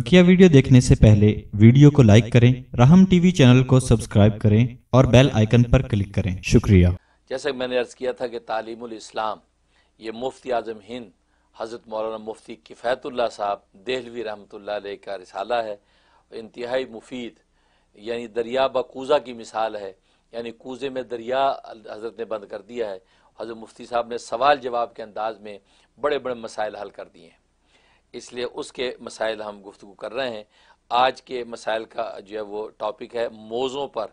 बकिया वीडियो देखने से पहले वीडियो को लाइक करें राहम टीवी चैनल को सब्सक्राइब करें और बेल आइकन पर क्लिक करें शुक्रिया जैसे मैंने अर्ज किया था कि तालीम इस्लाम ये मुफ्ती आजम हिंद हज़रत मौलाना मुफ्ती किफ़ैतुल्ला साहब देहलवी रहमत का रिसाला है इंतहाई मुफीद यानी दरिया बकूज़ा की मिसाल है यानी कूज़े में दरिया हज़रत ने बंद कर दिया है हज़रत मुफ्ती साहब ने सवाल जवाब के अंदाज़ में बड़े बड़े मसाइल हल कर दिए हैं इसलिए उसके मसाइल हम गुफ्तु कर रहे हैं आज के मसाइल का जो है वो टॉपिक है मोज़ों पर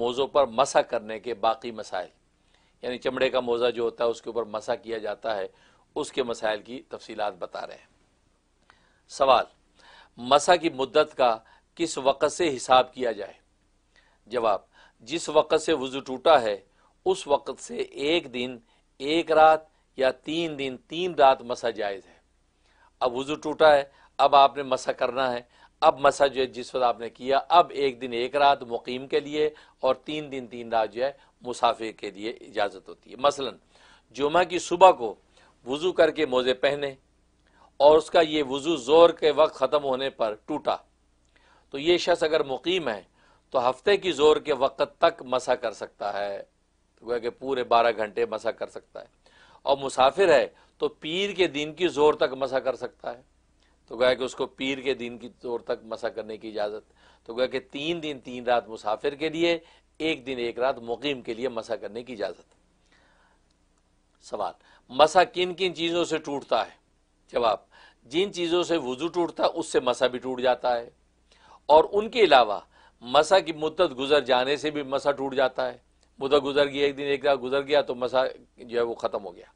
मोज़ों पर मसा करने के बाकी मसाइल यानी चमड़े का मोज़ा जो होता है उसके ऊपर मसा किया जाता है उसके मसाइल की तफसी बता रहे हैं सवाल मसा की मुद्दत का किस वक़्त से हिसाब किया जाए जवाब जिस वक़्त से वज़ू टूटा है उस वक़्त से एक दिन एक रात या तीन दिन तीन रात मसा जायज़ है अब वज़ू टूटा है अब आपने मसा करना है अब मसा जो है जिस वक्त आपने किया अब एक दिन एक रात मुकीम के लिए और तीन दिन तीन रात जो है मुसाफिर के लिए इजाज़त होती है मसलन जुमा की सुबह को वज़ू करके मोज़े पहने और उसका ये वज़ू ज़ोर के वक्त ख़त्म होने पर टूटा तो ये शख्स अगर मुकीम है तो हफ्ते की ज़ोर के वक़्त तक मसा कर सकता है तो कि पूरे बारह घंटे मसा कर सकता है और मुसाफिर है तो पीर के दिन की जोर तक मसा कर सकता है तो गया कि उसको पीर के दिन की जोर तक मसा करने की इजाज़त तो गया कि तीन दिन तीन रात मुसाफिर के लिए एक दिन एक रात मुकीम के लिए मसा करने की इजाज़त सवाल मसा किन किन चीज़ों से टूटता है जवाब जिन चीज़ों से वजू टूटता है उससे मसा भी टूट जाता है और उनके अलावा मसा की मुद्दत गुजर जाने से भी मसा टूट जाता है उधर गुजर गया एक दिन एक दिन गुजर गया तो मसा जो है वो ख़त्म हो गया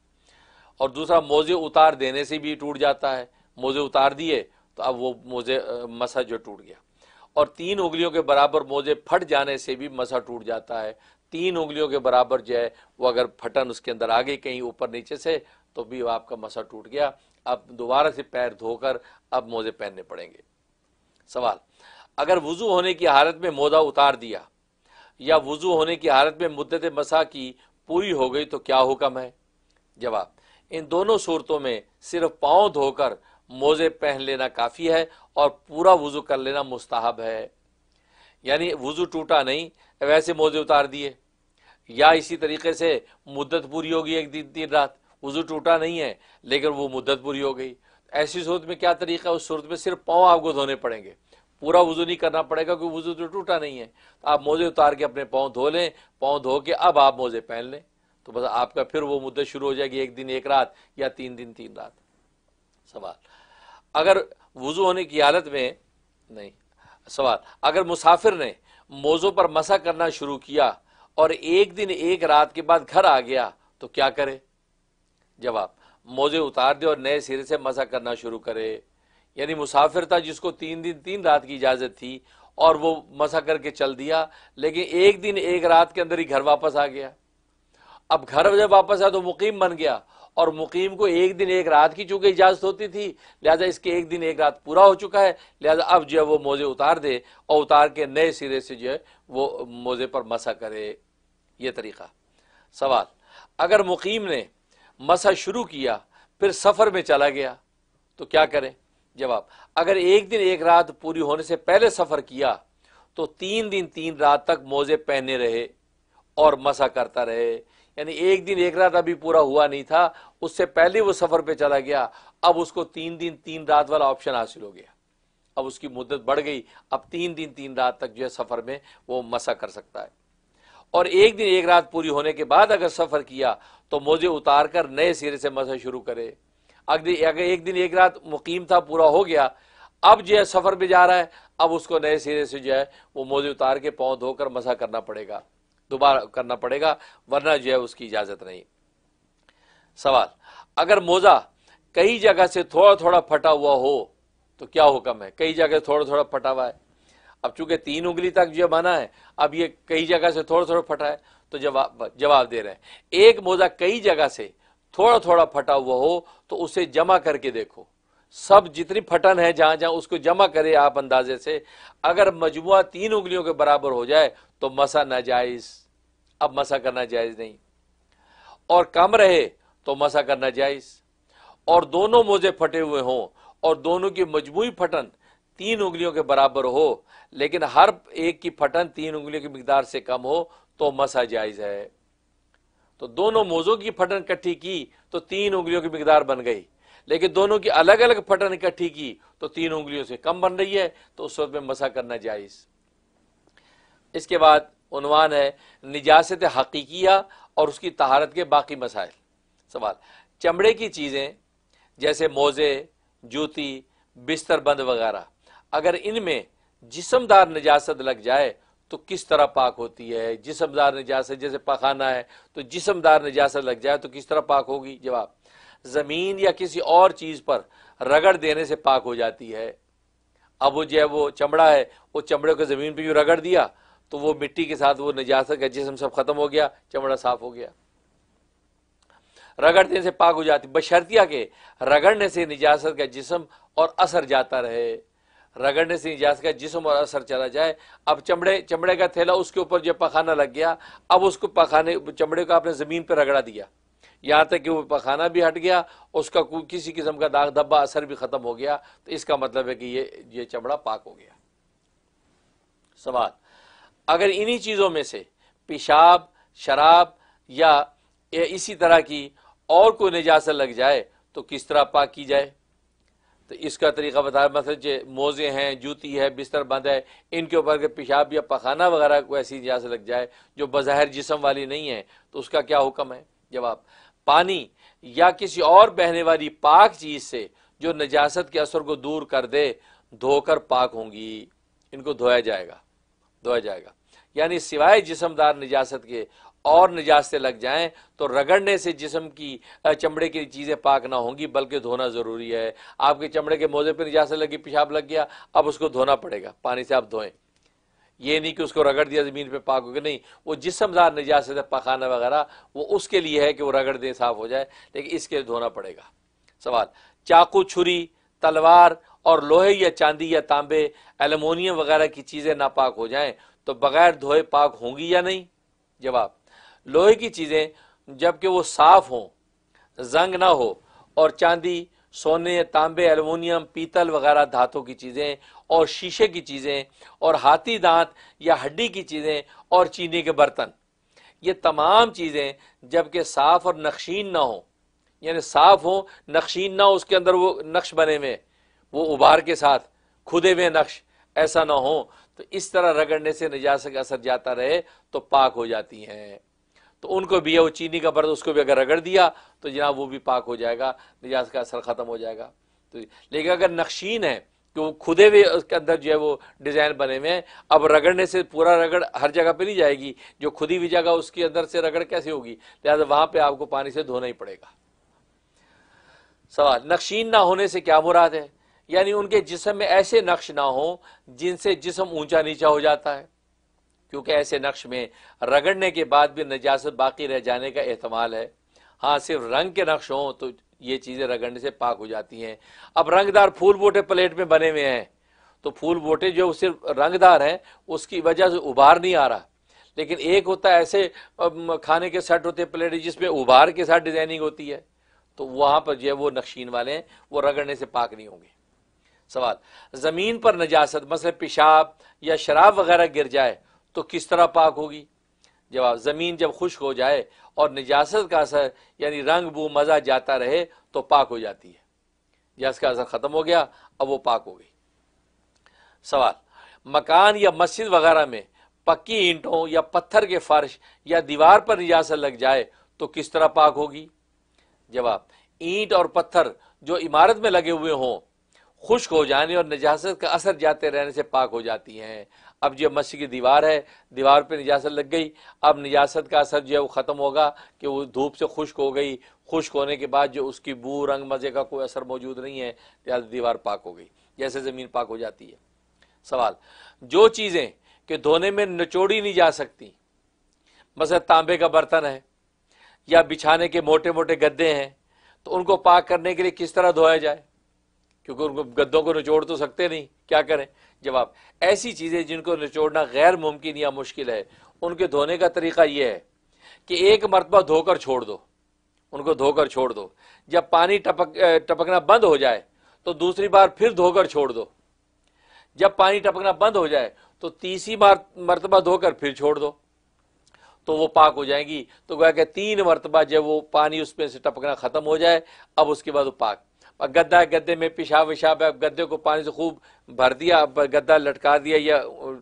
और दूसरा मोज़े उतार देने से भी टूट जाता है मोज़े उतार दिए तो अब वो मोज़े मसा जो टूट गया और तीन उंगलियों के बराबर मोज़े फट जाने से भी मसा टूट जाता है तीन उंगलियों के बराबर जो है वो अगर फटन उसके अंदर आ गई कहीं ऊपर नीचे से तो भी आपका मसा टूट गया अब दोबारा से पैर धोकर अब मोज़े पहनने पड़ेंगे सवाल अगर वज़ू होने की हालत में मोज़ा उतार दिया या वज़ू होने की हालत में मुद्दत मसा की पूरी हो गई तो क्या हुक्म है जवाब इन दोनों सूरतों में सिर्फ पाँव धोकर मोज़े पहन लेना काफ़ी है और पूरा वज़ू कर लेना मुस्ताहब है यानी वज़ू टूटा नहीं वैसे मोज़े उतार दिए या इसी तरीके से मुद्दत पूरी होगी एक दिन दिन रात वज़ू टूटा नहीं है लेकिन वो मुद्दत पूरी हो गई ऐसी सूरत में क्या तरीका उस सूरत में सिर्फ पाँव आपको धोने पड़ेंगे पूरा वजू नहीं करना पड़ेगा क्योंकि वजू तो टूटा नहीं है तो आप मोज़े उतार के अपने पाँव धो लें पाँव धो के अब आप मोज़े पहन लें तो बस आपका फिर वो मुद्दे शुरू हो जाएगी एक दिन एक रात या तीन दिन तीन रात सवाल अगर वजू होने की हालत में नहीं सवाल अगर मुसाफिर ने मोज़ों पर मसा करना शुरू किया और एक दिन एक रात के बाद घर आ गया तो क्या करे जवाब मोज़े उतार दे और नए सिरे से मसा करना शुरू करे यानी मुसाफिर था जिसको तीन दिन तीन रात की इजाज़त थी और वो मसा करके चल दिया लेकिन एक दिन एक रात के अंदर ही घर वापस आ गया अब घर जब वापस आया तो मुकीम बन गया और मुकीम को एक दिन एक रात की चूँकि इजाज़त होती थी लिहाजा इसके एक दिन एक रात पूरा हो चुका है लिहाजा अब जो है वो मोज़े उतार दे और उतार के नए सिरे से जो है वो मोज़े पर मसा करे ये तरीक़ा सवाल अगर मुकीम ने मसा शुरू किया फिर सफ़र में चला गया तो क्या करें जवाब अगर एक दिन एक रात पूरी होने से पहले सफ़र किया तो तीन दिन तीन रात तक मोज़े पहने रहे और मसा करता रहे यानी एक दिन एक रात अभी पूरा हुआ नहीं था उससे पहले वो सफ़र पे चला गया अब उसको तीन दिन तीन रात वाला ऑप्शन हासिल हो गया अब उसकी मुद्दत बढ़ गई अब तीन दिन तीन रात तक जो है सफ़र में वो मसा कर सकता है और एक दिन एक रात पूरी होने के बाद अगर सफ़र किया तो मोजे उतार कर नए सिरे से मसा शुरू करे अगर एक दिन एक रात मुकीम था पूरा हो गया अब जो है सफ़र में जा रहा है अब उसको नए सिरे से जो है वो मोजे उतार के पाँव धोकर मसा करना पड़ेगा दोबारा करना पड़ेगा वरना जो है उसकी इजाज़त नहीं सवाल अगर मोज़ा कई जगह से थोड़ा थोड़ा फटा हुआ हो तो क्या हुक्म है कई जगह थोड़ा थोड़ा फटा हुआ है अब चूंकि तीन उंगली तक जो बना है अब ये कई जगह से थोड़ा थोड़ा फटा है तो जवाब जवाब दे रहे हैं एक मोज़ा कई जगह से थोड़ा थोड़ा फटा हुआ हो तो उसे जमा करके देखो सब जितनी फटन है जहां जहां उसको जमा करें आप अंदाजे से अगर मजमु तीन उंगलियों के बराबर हो जाए तो मसा नाजायज़ अब मसा करना जायज़ नहीं और कम रहे तो मसा करना जायज़ और दोनों मोजे फटे हुए हों और दोनों की मजमू फटन तीन उंगलियों के बराबर हो लेकिन हर एक की फटन तीन उंगलियों की मकदार से कम हो तो मसा जायज़ है तो दोनों मोजों की फटन इकट्ठी की तो तीन उंगलियों की मिकदार बन गई लेकिन दोनों की अलग अलग फटन इकट्ठी की तो तीन उंगलियों से कम बन रही है तो उस वक्त में मसा करना जायज़ इसके बाद उनवान है निजास्त हकीकिया और उसकी तहारत के बाकी मसाइल सवाल चमड़े की चीज़ें जैसे मोज़े जूती बिस्तर बंद वगैरह अगर इनमें जिसमदार निजास्त लग जाए तो किस तरह पाक होती है जिसमदार निजात है जैसे पखाना है तो जिसमदार निजात लग जाए तो किस तरह पाक होगी जवाब ज़मीन या किसी और चीज़ पर रगड़ देने से पाक हो जाती है अब वो जो है वो चमड़ा है वो चमड़े को ज़मीन पर यूँ रगड़ दिया तो वो मिट्टी के साथ वो निजात का जिसम सब ख़त्म हो गया चमड़ा साफ हो गया रगड़ देने से पाक हो जाती बशर्तिया के रगड़ने से नजासत का जिसम और असर जाता रहे रगड़ने से इजाज का जिसम और असर चला जाए अब चमड़े चमड़े का थैला उसके ऊपर जो पखाना लग गया अब उसको पखाने चमड़े को आपने ज़मीन पर रगड़ा दिया यहाँ तक कि वो पखाना भी हट गया उसका किसी किस्म का दाग धब्बा असर भी ख़त्म हो गया तो इसका मतलब है कि ये ये चमड़ा पाक हो गया सवाल अगर इन्हीं चीज़ों में से पेशाब शराब या इसी तरह की और कोई निजात लग जाए तो किस तरह पाक की जाए तो इसका तरीका बता मतलब जो मोज़े हैं जूती है बिस्तर बंद है इनके ऊपर के पेशाब या पखाना वगैरह को ऐसी इजाज़त लग जाए जो बाहर जिसम वाली नहीं है तो उसका क्या हुक्म है जवाब पानी या किसी और बहने वाली पाक चीज़ से जो नजासत के असर को दूर कर दे धोकर पाक होंगी इनको धोया जाएगा धोया जाएगा यानी सिवाय जिसमदार नजास्त के और निजात से लग जाएं तो रगड़ने से जिसम की चमड़े की चीज़ें पाक ना होंगी बल्कि धोना ज़रूरी है आपके चमड़े के मोज़े पर निजात से लगी पेशाब लग गया अब उसको धोना पड़ेगा पानी से आप धोएं ये नहीं कि उसको रगड़ दिया ज़मीन पे पाक हो गया नहीं वो जिसमदार निजात से पखाना वगैरह वो उसके लिए है कि वो रगड़ दें साफ़ हो जाए लेकिन इसके लिए धोना पड़ेगा सवाल चाकू छुरी तलवार और लोहे या चांदी या तांबे एलमोनियम वगैरह की चीज़ें नापाक हो जाएँ तो बगैर धोए पाक होंगी या नहीं जवाब लोहे की चीज़ें जबकि वो साफ़ हों जंग ना हो और चांदी सोने तांबे एलमोनियम पीतल वगैरह धातों की चीज़ें और शीशे की चीज़ें और हाथी दांत या हड्डी की चीज़ें और चीनी के बर्तन ये तमाम चीज़ें जबकि साफ़ और नक्शीन ना हो यानी साफ़ हो नक्शीन ना हो उसके अंदर वो नक्श बने हुए वो उभार के साथ खुदे हुए नक्श ऐसा ना हो तो इस तरह रगड़ने से निजात का असर जाता रहे तो पाक हो जाती हैं तो उनको भी है वो चीनी का बर्तन उसको भी अगर रगड़ दिया तो जनाब वो भी पाक हो जाएगा निजात का असर ख़त्म हो जाएगा तो लेकिन अगर नक्शीन है कि वो खुदे हुए उसके अंदर जो है वो डिज़ाइन बने हुए हैं अब रगड़ने से पूरा रगड़ हर जगह पे नहीं जाएगी जो खुदी हुई जगह उसके अंदर से रगड़ कैसे होगी लिहाजा वहाँ पे आपको पानी से धोना ही पड़ेगा सवाल नक्शीन ना होने से क्या मुराद है यानी उनके जिसम में ऐसे नक्श ना हो जिनसे जिसम ऊंचा नीचा हो जाता है क्योंकि ऐसे नक्श में रगड़ने के बाद भी नजास्त बाकी रह जाने का एहतमाल है हाँ सिर्फ रंग के नक्श हों तो ये चीज़ें रगड़ने से पाक हो जाती हैं अब रंगदार फूल बोटे प्लेट में बने हुए हैं तो फूल बोटे जो सिर्फ रंगदार हैं उसकी वजह से उबार नहीं आ रहा लेकिन एक होता है ऐसे खाने के सेट होते प्लेट जिसमें उबार के साथ डिज़ाइनिंग होती है तो वहाँ पर जो है वो नक्शीन वाले हैं वो रगड़ने से पाक नहीं होंगे सवाल ज़मीन पर नजास्त मसल पेशाब या शराब वगैरह गिर जाए तो किस तरह पाक होगी जवाब ज़मीन जब खुश्क हो जाए और निजास्त का असर यानी रंग बू मज़ा जाता रहे तो पाक हो जाती है जैस का असर ख़त्म हो गया अब वो पाक हो गई सवाल मकान या मस्जिद वगैरह में पक्की ईंटों या पत्थर के फर्श या दीवार पर निजासत लग जाए तो किस तरह पाक होगी जवाब ईंट और पत्थर जो इमारत में लगे हुए हों खुश्क हो जाने और निजासत का असर जाते रहने से पाक हो जाती हैं अब जो मस्जिद की दीवार है दीवार पे निजासत लग गई अब निजासत का असर जो है वो ख़त्म होगा कि वो धूप से खुश्क हो गई खुश्क होने के बाद जो उसकी बू रंग मज़े का कोई असर मौजूद नहीं है लिहाजा दीवार पाक हो गई जैसे ज़मीन पाक हो जाती है सवाल जो चीज़ें कि धोने में निचोड़ी नहीं जा सकती बस तांबे का बर्तन है या बिछाने के मोटे मोटे गद्दे हैं तो उनको पाक करने के लिए किस तरह धोया जाए क्योंकि उनको गद्दों को निचोड़ तो सकते नहीं क्या करें जवाब ऐसी चीज़ें जिनको निचोड़ना गैर मुमकिन या मुश्किल है उनके धोने का तरीका यह है कि एक मरतबा धोकर छोड़ दो उनको धोकर छोड़ दो जब पानी टपक टपकना बंद हो जाए तो दूसरी बार फिर धोकर छोड़ दो जब पानी टपकना बंद हो जाए तो तीसरी बार मरतबा धोकर फिर छोड़ दो तो वो पाक हो जाएंगी तो गोया कि तीन मरतबा जब वो पानी उसमें से टपकना ख़त्म हो जाए अब उसके बाद वो पाक अब गद्दा है गद्दे में पेशाब वेशाब है अब गद्दे को पानी से खूब भर दिया अब गद्दा लटका दिया या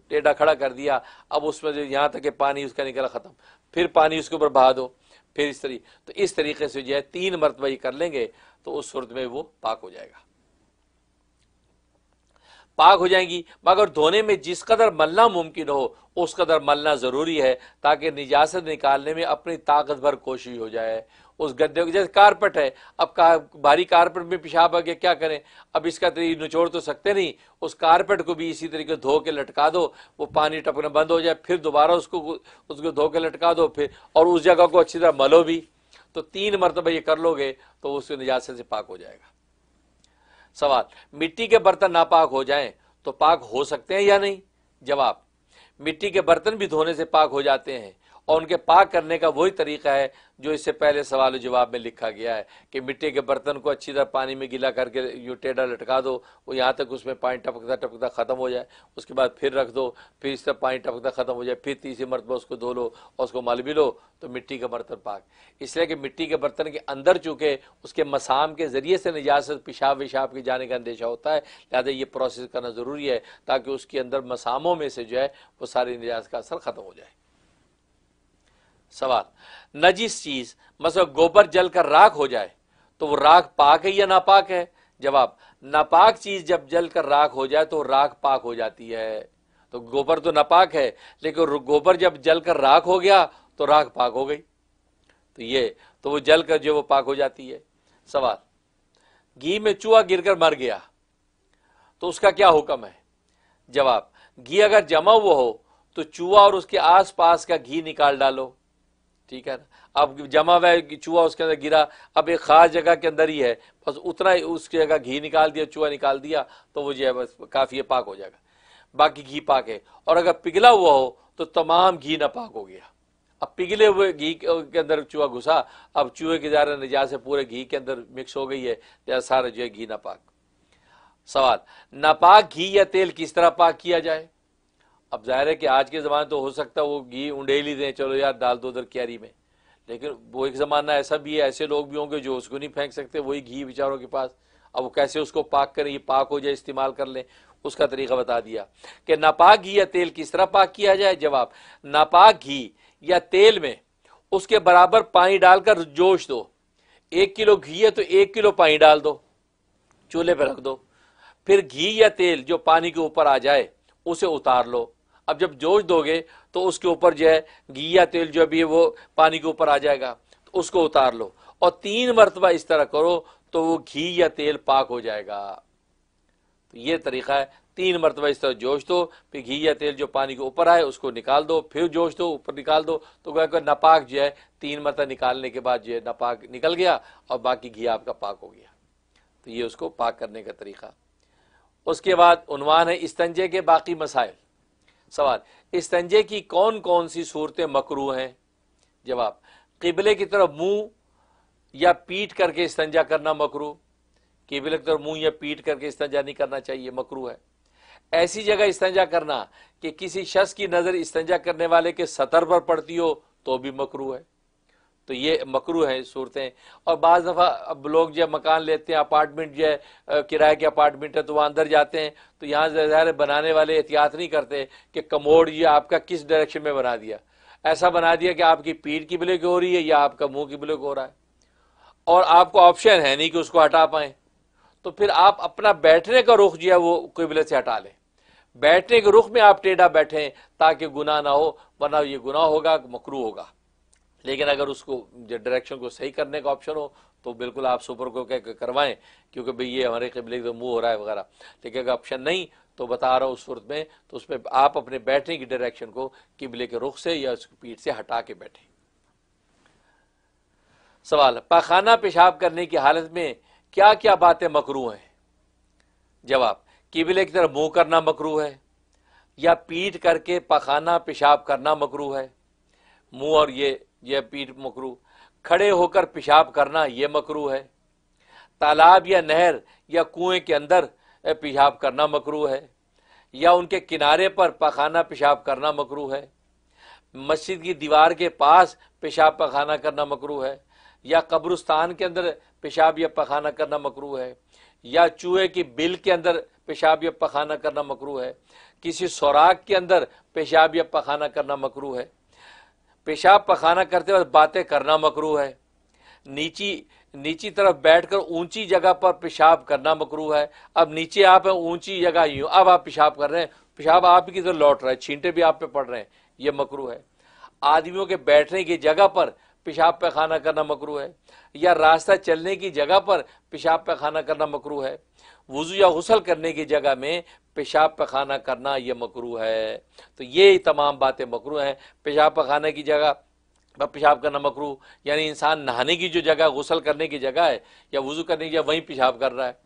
टेढ़ा खड़ा कर दिया अब उसमें जो यहाँ तक कि पानी उसका निकला ख़त्म फिर पानी उसके ऊपर बहा दो फिर इस तरीके तो इस तरीके से जो है तीन मरतबा ही कर लेंगे तो उस सूरत में वो पाक हो जाएगा पाक हो जाएंगी मगर धोने में जिस कदर मलना मुमकिन हो उस कदर मलना ज़रूरी है ताकि निजात निकालने में अपनी ताकत भर कोशिश हो जाए उस गद्दे को जैसे कारपेट है अब का भारी कारपेट में पेशाब आ गया क्या करें अब इसका तरीके तो निचोड़ तो सकते नहीं उस कारपेट को भी इसी तरीके धो के लटका दो वो पानी टपकना बंद हो जाए फिर दोबारा उसको उसको धो के लटका दो फिर और उस जगह को अच्छी तरह मलो भी तो तीन मरतबा ये कर लोगे तो उसके निजात से पाक हो जाएगा सवाल मिट्टी के बर्तन नापाक हो जाएं तो पाक हो सकते हैं या नहीं जवाब मिट्टी के बर्तन भी धोने से पाक हो जाते हैं और उनके पाक करने का वही तरीका है जो इससे पहले सवाल जवाब में लिखा गया है कि मिट्टी के बर्तन को अच्छी तरह पानी में गीला करके यू टेढ़ा लटका दो वो यहाँ तक उसमें पानी टपकता टपकता ख़त्म हो जाए उसके बाद फिर रख दो फिर इस तरह पानी टपकता ख़त्म हो जाए फिर तीसरी मरतबा उसको धो लो और उसको मल भी लो तो मिट्टी का बर्तन पाक इसलिए कि मिट्टी के बर्तन के अंदर चूँकि उसके मसाम के ज़रिए से निजात पेशाब वेशाब के जाने का अंदेशा होता है लिहाजा ये प्रोसेस करना ज़रूरी है ताकि उसके अंदर मसामों में से जो है वो सारी निजात का असर ख़त्म हो जाए सवाल नजीस चीज़ मसल गोबर जल कर राख हो जाए तो वो राख पाक है या नापाक है जवाब नापाक चीज़ जब जल कर राख हो जाए तो राख पाक हो जाती है तो गोबर तो नापाक है लेकिन गोबर जब जल कर राख हो गया तो राख पाक हो गई तो ये तो वो जल कर जो वो पाक हो जाती है सवाल घी में चूहा गिरकर मर गया तो उसका क्या हुक्म है जवाब घी अगर जमा हुआ हो तो चूहा और उसके आसपास का घी निकाल डालो ठीक है ना अब जमा हुआ है चूहा उसके अंदर गिरा अब एक ख़ास जगह के अंदर ही है बस उतना ही उसकी जगह घी निकाल दिया चूहा निकाल दिया तो वो जो है बस काफ़ी पाक हो जाएगा बाकी घी पाक है और अगर पिघला हुआ हो तो तमाम घी ना पाक हो गया अब पिघले हुए घी के अंदर चूहा घुसा अब चूहे के ज़्यादा निजा से पूरे घी के अंदर मिक्स हो गई है या तो सारा जो है घी नापाक सवाल नापाक घी या तेल किस तरह पाक किया जाए अब जाहिर है कि आज के ज़माने तो हो सकता है वो घी उंडेली दें चलो यार डाल दो तो उधर क्यारी में लेकिन वो एक ज़माना ऐसा भी है ऐसे लोग भी होंगे जो उसको नहीं फेंक सकते वही घी बेचारों के पास अब वो कैसे उसको पाक करें ये पाक हो जाए इस्तेमाल कर लें उसका तरीका बता दिया कि नापाक घी या तेल किस तरह पाक किया जाए जवाब नापाक घी या तेल में उसके बराबर पानी डालकर जोश दो एक किलो घी है तो एक किलो पानी डाल दो चूल्हे पर रख दो फिर घी या तेल जो पानी के ऊपर आ जाए उसे उतार लो अब जब जोश दोगे तो उसके ऊपर जो है घी या तेल जो भी है वो पानी के ऊपर आ जाएगा तो उसको उतार लो और तीन मरतबा इस तरह करो तो वो घी या तेल पाक हो जाएगा तो ये तरीका है तीन मरतबा इस तरह जोश दो फिर घी या तेल जो पानी के ऊपर आए उसको निकाल दो फिर जोश दो ऊपर निकाल दो तो क्या नापाक जो है तीन मरतबा निकालने के बाद जो है नापाक निकल गया और बाकी घी आपका पाक हो गया तो ये उसको पाक करने का तरीका उसके बाद उनवान है इस्तंजे के बाकी मसाइल सवाल इस तंजे की कौन कौन सी सूरतें मकरू हैं जवाब किबले की तरफ मुंह या पीट करके इस्तंजा करना मकरू किबले की तरफ मुंह या पीट करके इस्तंजा नहीं करना चाहिए मकरू है ऐसी जगह इस्तंजा करना कि किसी शख्स की नज़र इस्तंजा करने वाले के सतर पर पड़ती हो तो भी मकरू है तो ये मकरू हैं सूरतें और बज़ दफ़ा अब लोग जब मकान लेते हैं अपार्टमेंट जो है किराए के अपार्टमेंट है तो वहाँ अंदर जाते हैं तो यहाँ ज़ाहिर बनाने वाले एहतियात नहीं करते कि कमोड ये आपका किस डायरेक्शन में बना दिया ऐसा बना दिया कि आपकी पीठ की ब्लैक हो रही है या आपका मुँह की ब्लैक हो रहा है और आपको ऑप्शन है नहीं कि उसको हटा पाएँ तो फिर आप अपना बैठने का रुख जो है वो किबले से हटा लें बैठने के रुख में आप टेढ़ा बैठें ताकि गुनाह ना हो वरना ये गुनाह होगा मकरू होगा लेकिन अगर उसको डायरेक्शन को सही करने का ऑप्शन हो तो बिल्कुल आप सुपर को कह करवाएं क्योंकि भाई ये हमारे कबले से मुंह हो रहा है वगैरह लेकिन अगर ऑप्शन नहीं तो बता रहा हूँ उस सूरत में तो उसमें आप अपने बैठने की डायरेक्शन को किबले के रुख से या उसकी पीठ से हटा के बैठे सवाल पाखाना पेशाब करने की हालत में क्या क्या बातें मकरू हैं जवाब किबले की तरफ मुंह करना मकरू है या पीठ करके पखाना पेशाब करना मकरू है मुंह और ये यह पीठ मकरू खड़े होकर पेशाब करना यह मकरू है तालाब या नहर या कुएं के अंदर पेशाब करना मकरू है या उनके किनारे पर पखाना पेशाब करना मकरू है मस्जिद की दीवार के पास पेशाब पखाना करना मकरू है या कब्रस्तान के अंदर पेशाब या पखाना करना मकरू है या चूहे की बिल के अंदर पेशाब या पखाना करना मकरू है किसी सौराख के अंदर पेशाब या पखाना करना मकरू है पेशाब पखाना करते वक्त बातें करना मकरू है नीची नीची तरफ बैठकर ऊंची जगह पर पेशाब करना मकरू है अब नीचे आप हैं ऊंची जगह ही अब आप पेशाब कर रहे हैं पेशाब आप ही किधर लौट रहा है छींटे भी आप पे पड़ रहे हैं ये मकरू है आदमियों के बैठने की जगह पर पेशाब पैखाना करना मकरू है या रास्ता चलने की जगह पर पेशाब पैखाना करना मकरू है वज़ू या गसल करने की जगह में पेशाब पखाना करना ये मकरू है तो ये तमाम बातें मकरू हैं पेशाब पखाना की जगह पेशाब करना मकरू यानी इंसान नहाने की जो जगह गसल करने की जगह है या वज़ू करने की जगह वहीं पेशाब कर रहा है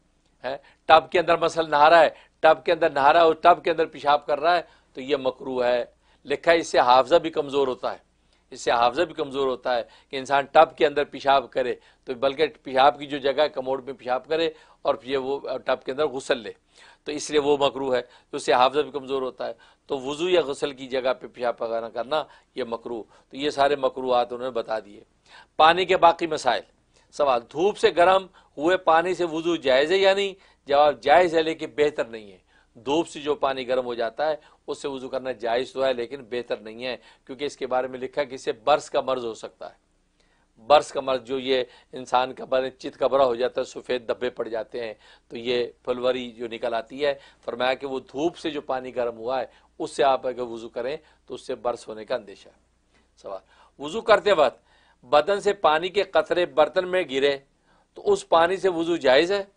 है टब के अंदर मसल नहा रहा है टब के अंदर नहा रहा है और टब के अंदर पेशाब कर रहा है तो ये मकरू है लिखा है इससे हाफजा भी कमज़ोर होता है इससे हाफजा भी कमज़ोर होता है कि इंसान टब के अंदर पेशाब करे तो बल्कि पेशाब की जो जगह है कमोड में पेशाब करे और ये वो टब के अंदर गसल ले तो इसलिए वो मकरू है तो उससे हाफजा भी कमज़ोर होता है तो वज़ू या गसल की जगह पे पेशाब पगाना करना ये मकरू तो ये सारे मकरूआत उन्होंने बता दिए पानी के बाकी मसाइल सवाल धूप से गर्म हुए पानी से वज़ू जायज़ है या नहीं जवाब जायज़ है लेकिन बेहतर नहीं है धूप से जो पानी गर्म हो जाता है उससे वज़ू करना जायज़ तो है लेकिन बेहतर नहीं है क्योंकि इसके बारे में लिखा कि इससे बर्स का मर्ज हो सकता है बर्स का मर्ज जो ये इंसान का बने चित कबरा हो जाता है सफ़ेद धब्बे पड़ जाते हैं तो ये फुलवरी जो निकल आती है फरमाया कि वो धूप से जो पानी गर्म हुआ है उससे आप अगर वज़ू करें तो उससे बर्स होने का अंदेशा है सवाल वज़ू करते वक्त बदन से पानी के कतरे बर्तन में गिरे तो उस पानी से वज़ू जायज़ है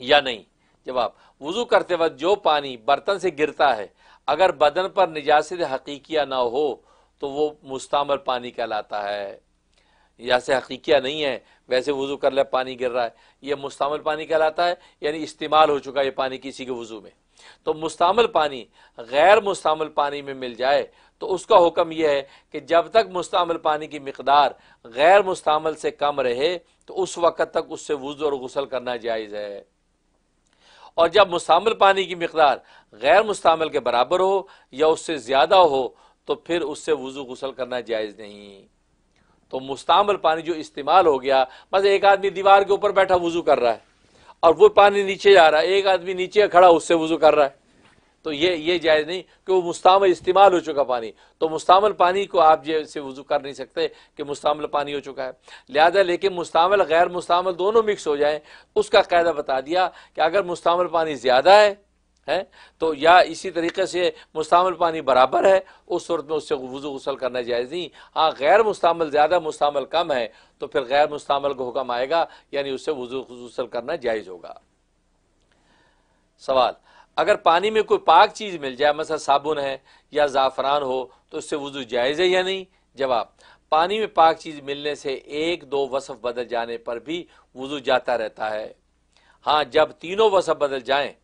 या नहीं जवाब वज़ू करते वक्त जो पानी बर्तन से गिरता है अगर बदन पर निजात हकीकिया ना हो तो वो मुस्तमल पानी कहलाता है यहाँ से हकीकिया नहीं है वैसे वज़ू कर ले पानी गिर रहा है यह मुस्तमल पानी कहलाता है यानी इस्तेमाल हो चुका है पानी किसी के वज़ू में तो मुस्तमल पानी गैर मुस्तमल पानी में मिल जाए तो उसका हुक्म यह है कि जब तक मुस्तमल पानी की मकदार गैर मुस्तमल से कम रहे तो उस वक़्त तक उससे वज़ू और गसल करना जायज़ है और जब मुस्तमल पानी की मकदार गैर मुस्तमल के बराबर हो या उससे ज़्यादा हो तो फिर उससे वज़ू गसल करना जायज़ नहीं तो मुस्तमल पानी जो इस्तेमाल हो गया बस एक आदमी दीवार के ऊपर बैठा वज़ू कर रहा है और वो पानी नीचे जा रहा है एक आदमी नीचे खड़ा उससे वज़ू कर रहा है तो ये ये जायज़ नहीं कि वो मुस्तमल इस्तेमाल हो चुका पानी तो मुस्तमल पानी को आप जैसे वज़ू कर नहीं सकते कि मुस्तामल पानी हो चुका है लिहाजा लेकिन मुस्तमल गैर मुस्तमल दोनों मिक्स हो जाए उसका कायदा बता दिया कि अगर मुस्तमल पानी ज़्यादा है है तो या इसी तरीके से मुस्तमल पानी बराबर है उस सूरत में उससे वजू गसल करना जायज़ नहीं हाँ गैर मुस्तमल ज़्यादा मुस्तमल कम है तो फिर गैर मुस्तमल का हुक्म आएगा यानी उससे वजू गसल करना जायज़ होगा सवाल अगर पानी में कोई पाक चीज़ मिल जाए मसा साबुन है या ज़ाफ़रान हो तो उससे वजू जायज़ है या नहीं जवाब पानी में पाक चीज़ मिलने से एक दो वसफ़ बदल जाने पर भी वजू जाता रहता है हाँ जब तीनों वसफ़ बदल जाएँ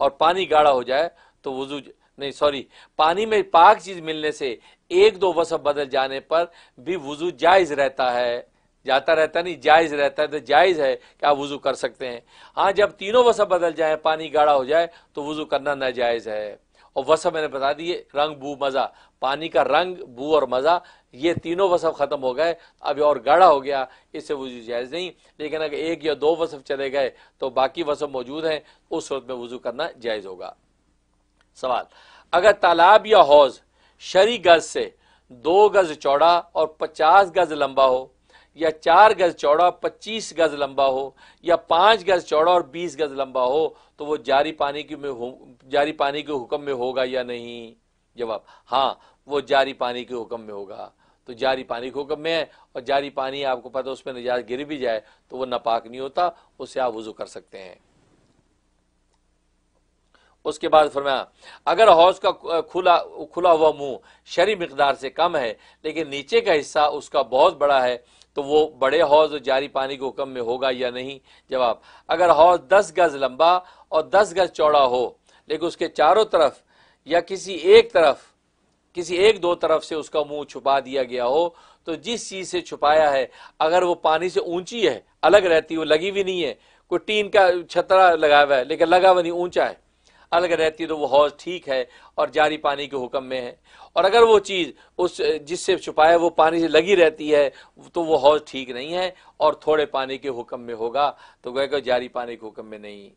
और पानी गाढ़ा हो जाए तो वजू नहीं सॉरी पानी में पाक चीज़ मिलने से एक दो वसफ बदल जाने पर भी वजू जायज़ रहता है जाता रहता नहीं जायज़ रहता है तो जायज़ है कि आप वज़ू कर सकते हैं हाँ जब तीनों वसफ बदल जाए पानी गाढ़ा हो जाए तो वज़ू करना नाजायज़ है और वसफ मैंने बता दिए रंग बू मज़ा पानी का रंग बू और मज़ा ये तीनों वसफ़ ख़त्म हो गए अब और गाढ़ा हो गया इससे वजू जायज़ नहीं लेकिन अगर एक या दो वसफ़ चले गए तो बाकी वसफ़ मौजूद हैं उस सूरत में वजू करना जायज़ होगा सवाल अगर तालाब या हौज शरी गज से दो गज चौड़ा और पचास गज लंबा हो या चार गज चौड़ा पच्चीस गज लंबा हो या पांच गज चौड़ा और बीस गज लंबा हो तो वो जारी पानी की में जारी पानी के हुक्म में होगा या नहीं जवाब हाँ वो जारी पानी के हुक्म में होगा तो जारी पानी को कम में है और जारी पानी आपको पता है उसमें निजात गिर भी जाए तो वो नापाक नहीं होता उससे आप वजू कर सकते हैं उसके बाद फरमाया अगर हौज का खुला खुला हुआ मुंह शरी मकदार से कम है लेकिन नीचे का हिस्सा उसका बहुत बड़ा है तो वो बड़े हौज और जारी पानी के कम में होगा या नहीं जवाब अगर हौज दस गज लंबा और दस गज चौड़ा हो लेकिन उसके चारों तरफ या किसी एक तरफ किसी एक दो तरफ से उसका मुंह छुपा दिया गया हो तो जिस चीज़ से छुपाया है अगर वो पानी से ऊंची है अलग रहती है वो लगी भी नहीं है कोई टीन का छतरा लगा हुआ है लेकिन लगा हुआ नहीं ऊंचा है अलग रहती है तो वो हौज ठीक है और जारी पानी के हुक्म में है और अगर वो चीज़ उस जिससे छुपाया वो पानी से लगी रहती है तो वो हौज ठीक नहीं है और थोड़े पानी के हुक्म में होगा तो गए जारी पानी के हुक्म में नहीं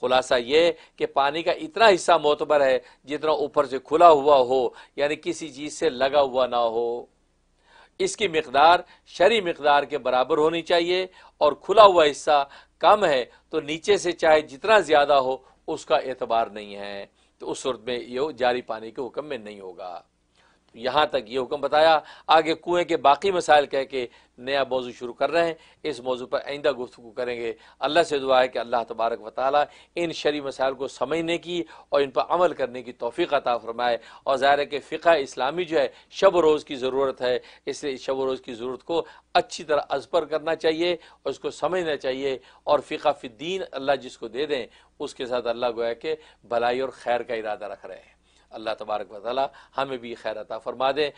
खुलासा ये कि पानी का इतना हिस्सा मोतबर है जितना ऊपर से खुला हुआ हो यानी किसी चीज़ से लगा हुआ ना हो इसकी मकदार शरी मकदार के बराबर होनी चाहिए और खुला हुआ हिस्सा कम है तो नीचे से चाहे जितना ज़्यादा हो उसका एतबार नहीं है तो उस सूरत में ये जारी पानी के हुक्म में नहीं होगा यहाँ तक ये हुक्म बताया आगे कुएँ के बाकी मसाइल कह के नया मौजू शुरू कर रहे हैं इस मौजू पर आइंदा गुफ्तु करेंगे अल्लाह से दुआ है कि अल्लाह तबारक व ताली इन शरी मसाइल को समझने की और इन पर अमल करने की तोफ़ी अता फ़रमाए और ज़ाहिर है कि फ़िका इस्लामी जो है शब रोज़ की ज़रूरत है इसलिए इस शब रोज़ की ज़रूरत को अच्छी तरह अजपर करना चाहिए और इसको समझना चाहिए और फ़िका फ़िद्दीन अल्लाह जिसको दे दें उसके साथ अल्लाह गोया के भलाई और खैर का इरादा रख रहे हैं अल्लाह तबारक वाली हमें भी खैर अता फरमा दें